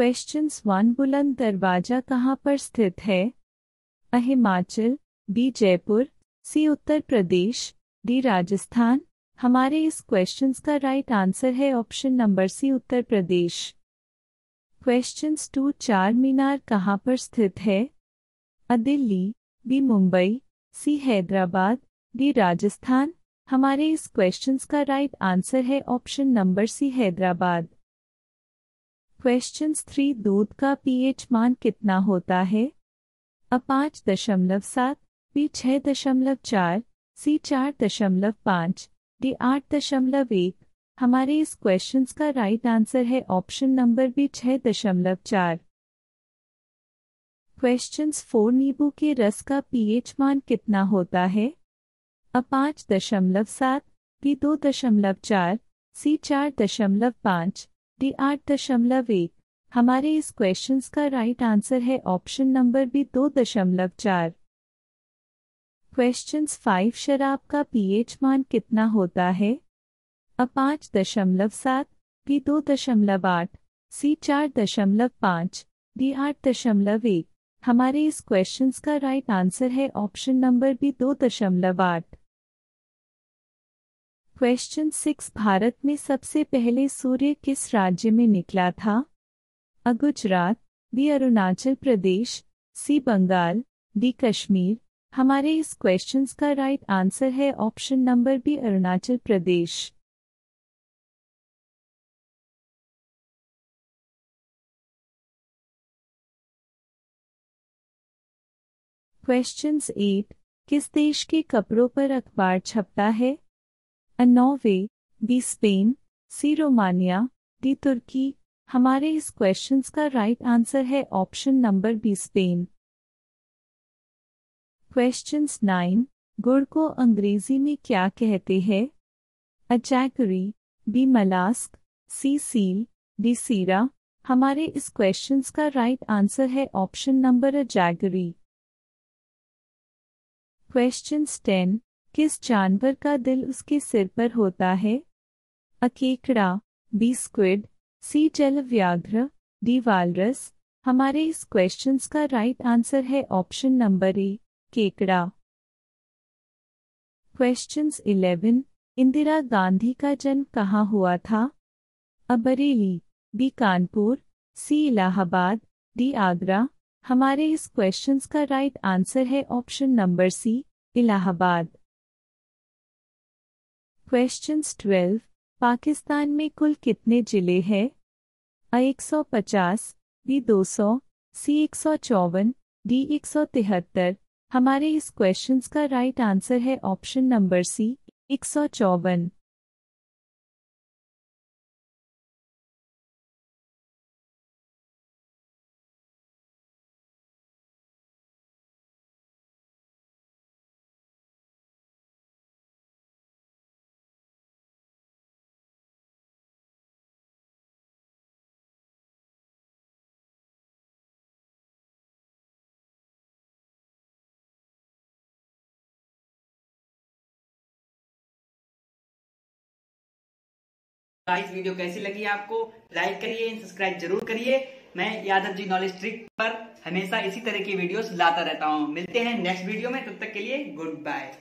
question one बुलंद दरवाजा कहाँ पर स्थित है A Himachal B Jaipur C Uttar Pradesh D Rajasthan हमारे इस क्वेश्चन का राइट आंसर है option number C Uttar Pradesh question two Charminar कहाँ पर स्थित है A Delhi B Mumbai C Hyderabad D Rajasthan हमारे इस क्वेश्चन का राइट आंसर है option number C Hyderabad question three दूध का पीएच मान कितना होता है अ पाँच दशमलव सात बी छः दशमलव चार सी चार दशमलव पाँच डी आठ दशमलव एक हमारे इस क्वेश्चन का राइट आंसर है ऑप्शन नंबर बी छः दशमलव चार क्वेश्चन फोर नींबू के रस का पीएच मान कितना होता है अ पाँच दशमलव सात बी दो दशमलव चार सी चार दशमलव पाँच डी आठ दशमलव एक हमारे इस क्वेश्चन का राइट आंसर है ऑप्शन नंबर बी दो दशमलव चार क्वेश्चन फाइव शराब का पीएच मान कितना होता है अ पाँच दशमलव सात बी दो दशमलव आठ सी चार दशमलव पाँच डी आठ दशमलव एक हमारे इस क्वेश्चन का राइट आंसर है ऑप्शन नंबर बी दो दशमलव आठ क्वेश्चन सिक्स भारत में सबसे पहले सूर्य किस राज्य में निकला था A Gujarat B Arunachal Pradesh C Bengal D Kashmir हमारे इस क्वेश्चन का राइट आंसर है option number B Arunachal Pradesh question eight किस देश के कपड़ों पर अखबार छपता है A B Spain C Romania D तुर्की हमारे इस क्वेश्चन का राइट right आंसर है option number B Spain question nine गुड़ को अंग्रेजी में क्या कहते हैं A B molasses C seal D सीरा हमारे इस क्वेश्चन का राइट right आंसर है option number A jaggery question ten किस जानवर का दिल उसके सिर पर होता है अ केकड़ा बी स्क्विड सी जल व्याघ्र डी वालरस हमारे इस क्वेश्चंस का राइट आंसर है ऑप्शन नंबर ए केकड़ा क्वेश्चंस 11 इंदिरा गांधी का जन्म कहाँ हुआ था अबरेली बी कानपुर सी इलाहाबाद डी आगरा हमारे इस क्वेश्चंस का राइट आंसर है ऑप्शन नंबर सी इलाहाबाद क्वेश्चन ट्वेल्व पाकिस्तान में कुल कितने जिले हैं अ एक सौ पचास बी दो सौ सी एक सौ चौवन डी एक सौ तिहत्तर हमारे इस क्वेश्चन का राइट आंसर है ऑप्शन नंबर सी एक सौ चौवन गाइस वीडियो कैसी लगी आपको लाइक करिए सब्सक्राइब जरूर करिए मैं यादव जी नॉलेज ट्रिक पर हमेशा इसी तरह की वीडियोस लाता रहता हूँ मिलते हैं नेक्स्ट वीडियो में तब तक के लिए गुड बाय